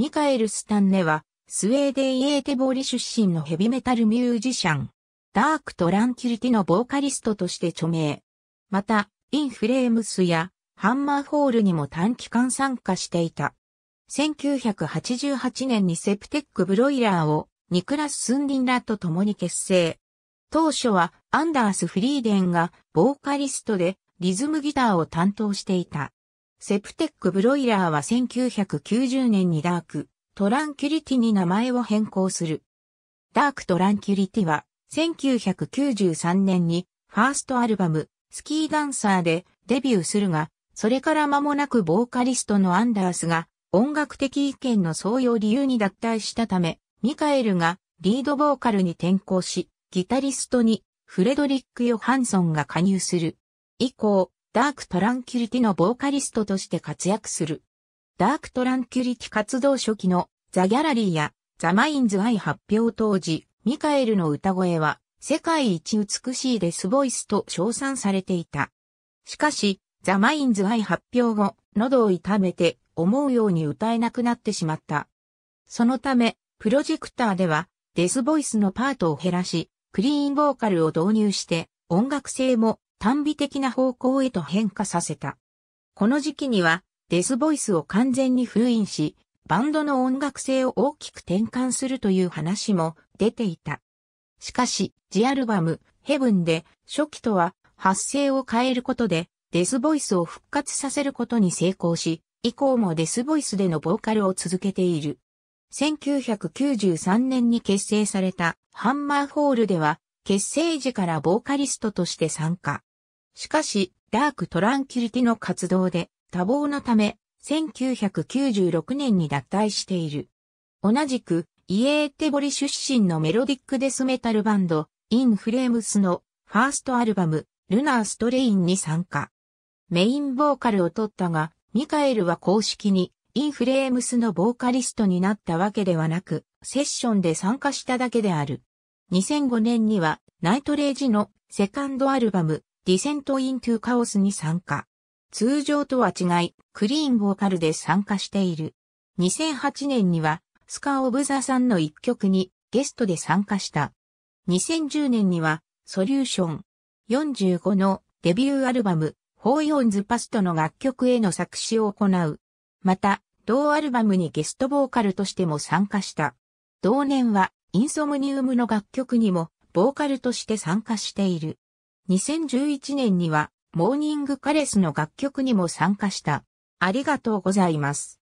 ミカエル・スタンネは、スウェーデン・エーテボーリ出身のヘビメタルミュージシャン。ダーク・トランキュリティのボーカリストとして著名。また、インフレームスやハンマーホールにも短期間参加していた。1988年にセプテック・ブロイラーをニクラス・スンディンラと共に結成。当初はアンダース・フリーデンがボーカリストでリズムギターを担当していた。セプテックブロイラーは1990年にダーク、トランキュリティに名前を変更する。ダークトランキュリティは、1993年に、ファーストアルバム、スキーダンサーでデビューするが、それから間もなくボーカリストのアンダースが、音楽的意見の相容理由に脱退したため、ミカエルがリードボーカルに転向し、ギタリストにフレドリック・ヨハンソンが加入する。以降、ダークトランキュリティのボーカリストとして活躍する。ダークトランキュリティ活動初期のザ・ギャラリーやザ・マインズ・アイ発表当時、ミカエルの歌声は世界一美しいデスボイスと称賛されていた。しかし、ザ・マインズ・アイ発表後、喉を痛めて思うように歌えなくなってしまった。そのため、プロジェクターではデスボイスのパートを減らし、クリーンボーカルを導入して音楽性も単美的な方向へと変化させた。この時期には、デスボイスを完全に封印し、バンドの音楽性を大きく転換するという話も出ていた。しかし、ジアルバム、ヘブンで、初期とは発声を変えることで、デスボイスを復活させることに成功し、以降もデスボイスでのボーカルを続けている。1993年に結成されたハンマーホールでは、結成時からボーカリストとして参加。しかし、ダークトランキュリティの活動で多忙なため、1996年に脱退している。同じく、イエーテボリ出身のメロディックデスメタルバンド、インフレームスのファーストアルバム、ルナーストレインに参加。メインボーカルを取ったが、ミカエルは公式にインフレームスのボーカリストになったわけではなく、セッションで参加しただけである。2005年には、ナイトレイジのセカンドアルバム、ディセントイントゥカオスに参加。通常とは違い、クリーンボーカルで参加している。2008年には、スカー・オブザさんの一曲にゲストで参加した。2010年には、ソリューション45のデビューアルバム、フォーヨンズパストの楽曲への作詞を行う。また、同アルバムにゲストボーカルとしても参加した。同年は、インソムニウムの楽曲にも、ボーカルとして参加している。2011年にはモーニングカレスの楽曲にも参加した。ありがとうございます。